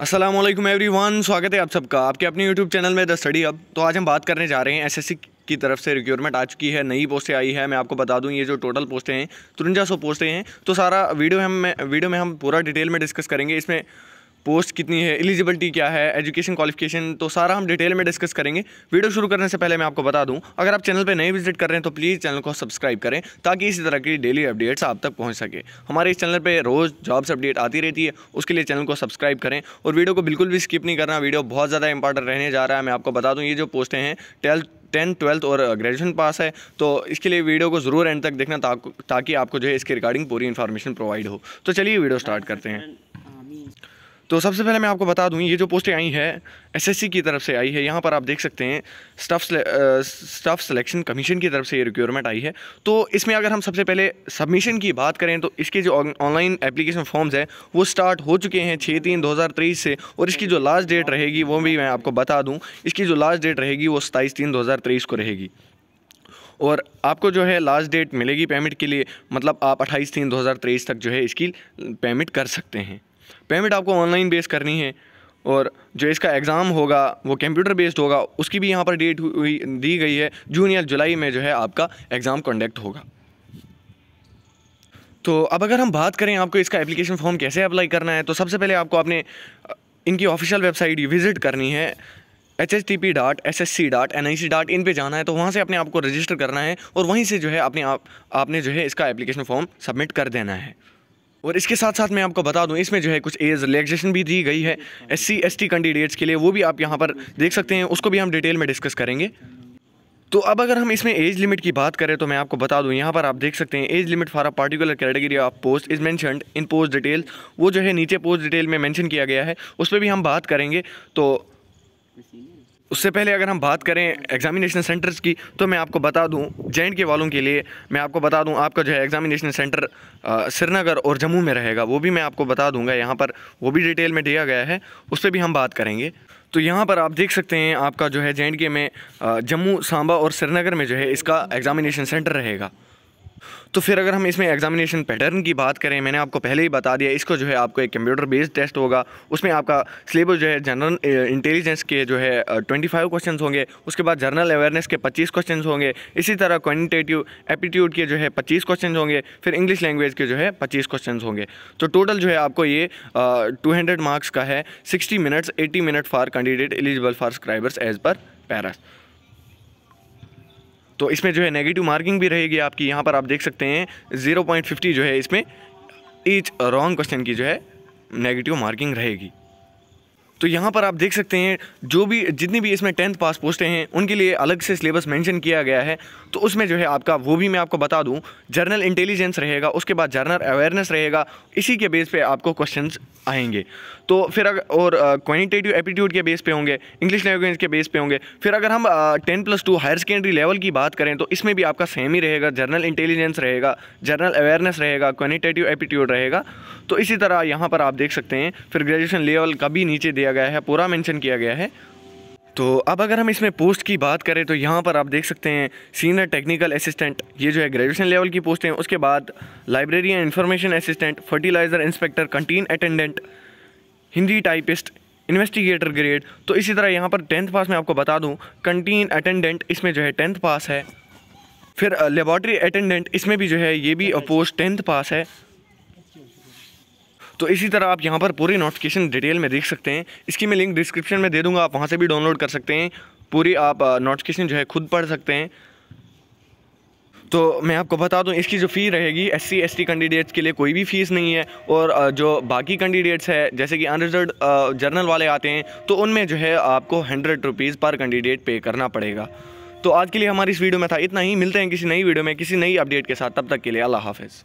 Aslam one स्वागत है आप सबका आपके अपने यूट्यूब चैनल में द स्टडी अब तो आज हम बात करने जा रहे हैं सी की तरफ से रिक्यूरमेंट आ चुकी है नई पोस्टें आई है मैं आपको बता दूं ये जो टोटल पोस्टें हैं तुरंजा सौ पोस्टें हैं तो सारा वीडियो हम वीडियो में हम पूरा डिटेल में डिस्कस करेंगे इसमें पोस्ट कितनी है एलिजिबिलिटी क्या है एजुकेशन क्वालिफिकेशन तो सारा हम डिटेल में डिस्कस करेंगे वीडियो शुरू करने से पहले मैं आपको बता दूं अगर आप चैनल पर नए विजिट कर रहे हैं तो प्लीज़ चैनल को सब्सक्राइब करें ताकि इसी तरह की डेली अपडेट्स आप तक पहुँच सके हमारे इस चैनल पर रोज़ जॉब्स अपडेट आती रहती है उसके लिए चैनल को सब्सक्राइब करें और वीडियो को बिल्कुल भी स्किप नहीं करना वीडियो बहुत ज़्यादा इंपॉर्टेंट रहने जा रहा है मैं आपको बता दूँ ये जो पोस्टें हैं ट्वेल्थ टेंथ ट्वेल्थ और ग्रेजुएशन पास है तो इसके लिए वीडियो को ज़रूर एंड तक देखना ताकि आपको जो है इसके रिगार्डिंग पूरी इन्फॉर्मेशन प्रोवाइड हो तो चलिए वीडियो स्टार्ट करते हैं तो सबसे पहले मैं आपको बता दूँ ये जो पोस्टें आई हैं एसएससी की तरफ से आई है यहाँ पर आप देख सकते हैं स्टाफ स्टाफ सिलेक्शन कमीशन की तरफ से ये रिक्वायरमेंट आई है तो इसमें अगर हम सबसे पहले सबमिशन की बात करें तो इसके जो ऑनलाइन एप्लीकेशन फॉर्म्स हैं वो स्टार्ट हो चुके हैं छः तीन दो हज़ार तेईस से और इसकी जो लास्ट डेट रहेगी वो भी मैं आपको बता दूँ इसकी जो लास्ट डेट रहेगी वो सताईस तीन दो हज़ार तेईस को रहेगी और आपको जो है लास्ट डेट मिलेगी पेमेंट के लिए मतलब आप अट्ठाईस तीन दो हज़ार तेईस तक जो है इसकी पेमेंट कर सकते हैं पेमेंट आपको ऑनलाइन बेस करनी है और जो इसका एग्ज़ाम होगा वो कंप्यूटर बेस्ड होगा उसकी भी यहाँ पर डेट हुई दी गई है जून या जुलाई में जो है आपका एग्ज़ाम कंडक्ट होगा तो अब अगर हम बात करें आपको इसका एप्लीकेशन फॉर्म कैसे अप्लाई करना है तो सबसे पहले आपको अपने इनकी ऑफिशियल वेबसाइट विज़िट करनी है H H T P dot S S C dot N I C dot in पर जाना है तो वहाँ से अपने आपको रजिस्टर करना है और वहीं से जो है अपने आप आपने जो है इसका एप्लीकेशन फॉर्म सबमिट कर देना है और इसके साथ साथ मैं आपको बता दूं इसमें जो है कुछ एज रिलैक्सेशन भी दी गई है S C S T candidates के लिए वो भी आप यहाँ पर देख सकते हैं उसको भी हम डिटेल में डिस्कस करेंगे तो अब अगर हम इसमें एज लिमिट की बात करें तो मैं आपको बता दूं यहाँ पर आप देख सकते हैं age limit for a particular category of post is mentioned in post detail वो जो है नीचे पोस्ट डिटेल में मैंशन किया गया है उस पर भी हम बात करेंगे तो उससे पहले अगर हम बात करें एग्जामिनेशन सेंटर्स की तो मैं आपको बता दूं जे के वालों के लिए मैं आपको बता दूं आपका जो है एग्जामिनेशन सेंटर श्रीनगर और जम्मू में रहेगा वो भी मैं आपको बता दूंगा यहाँ पर वो भी डिटेल में दिया गया है उस पर भी हम बात करेंगे तो यहाँ पर आप देख सकते हैं आपका जो है जे में जम्मू सांबा और श्रीनगर में जो है इसका एग्ज़ामिनेशन सेंटर रहेगा तो फिर अगर हम इसमें एग्जामिनेशन पैटर्न की बात करें मैंने आपको पहले ही बता दिया इसको जो है आपको एक कंप्यूटर बेस्ड टेस्ट होगा उसमें आपका सिलेबस जो है जनरल इंटेलिजेंस के जो है ट्वेंटी फाइव क्वेश्चन होंगे उसके बाद जनरल अवेयरनेस के पच्चीस क्वेश्चन होंगे इसी तरह क्वानिटेटिव एप्टीट्यूड के जो है पच्चीस क्वेश्चन होंगे फिर इंग्लिश लैंग्वेज के जो है पच्चीस क्वेश्चन होंगे तो टोटल जो है आपको ये टू हंड्रेड मार्क्स का है sixty minutes eighty minute for candidate eligible for scribers as per paras तो इसमें जो है नेगेटिव मार्किंग भी रहेगी आपकी यहाँ पर आप देख सकते हैं ज़ीरो पॉइंट फिफ्टी जो है इसमें ईच रॉन्ग क्वेश्चन की जो है नेगेटिव मार्किंग रहेगी तो यहाँ पर आप देख सकते हैं जो भी जितनी भी इसमें टेंथ पास पोस्टें हैं उनके लिए अलग से सिलेबस मेंशन किया गया है तो उसमें जो है आपका वो भी मैं आपको बता दूँ जर्नल इंटेलिजेंस रहेगा उसके बाद जर्नल अवेयरनेस रहेगा इसी के बेस पे आपको क्वेश्चन आएंगे तो फिर अगर और क्वानिटेटिव एप्टीट्यूड के बेस पे होंगे इंग्लिश लैंग्वेज के बेस पे होंगे फिर अगर हम ten plus two higher secondary level की बात करें तो इसमें भी आपका सेम ही रहेगा जर्नल इंटेलिजेंस रहेगा जर्नल अवेयरनेस रहेगा क्वानिटेटिव एप्टीट्यूड रहेगा तो इसी तरह यहाँ पर आप देख सकते हैं फिर ग्रेजुएशन लेवल का भी नीचे दिया गया है पूरा मेंशन किया गया है तो अब अगर हम इसमें पोस्ट की बात करें तो यहाँ पर आप देख सकते हैं सीनियर टेक्निकल असिस्टेंट ये जो है ग्रेजुएशन लेवल की पोस्ट है उसके बाद library and information assistant fertiliser inspector canteen attendant Hindi typist investigator grade तो इसी तरह यहाँ पर टेंथ पास में आपको बता दूँ कंटीन अटेंडेंट इसमें जो है टेंथ पास है फिर लेबॉर्ट्री uh, अटेंडेंट इसमें भी जो है ये भी पोस्ट टेंथ पास है तो इसी तरह आप यहाँ पर पूरी नोटिफिकेशन डिटेल में देख सकते हैं इसकी मैं लिंक डिस्क्रिप्शन में दे दूँगा आप वहाँ से भी डाउनलोड कर सकते हैं पूरी आप नोटिफिकेशन जो है खुद पढ़ सकते हैं तो मैं आपको बता दूं इसकी जो फ़ी रहेगी एस सी एस कैंडिडेट्स के लिए कोई भी फ़ीस नहीं है और जो बाकी कैंडिडेट्स है जैसे कि अनरिजर्व जर्नल वाले आते हैं तो उनमें जो है आपको हंड्रेड रुपीज़ पर कैंडिडेट पे करना पड़ेगा तो आज के लिए हमारी इस वीडियो में था इतना ही मिलते हैं किसी नई वीडियो में किसी नई अपडेट के साथ तब तक के लिए अल्लाह हाफिज़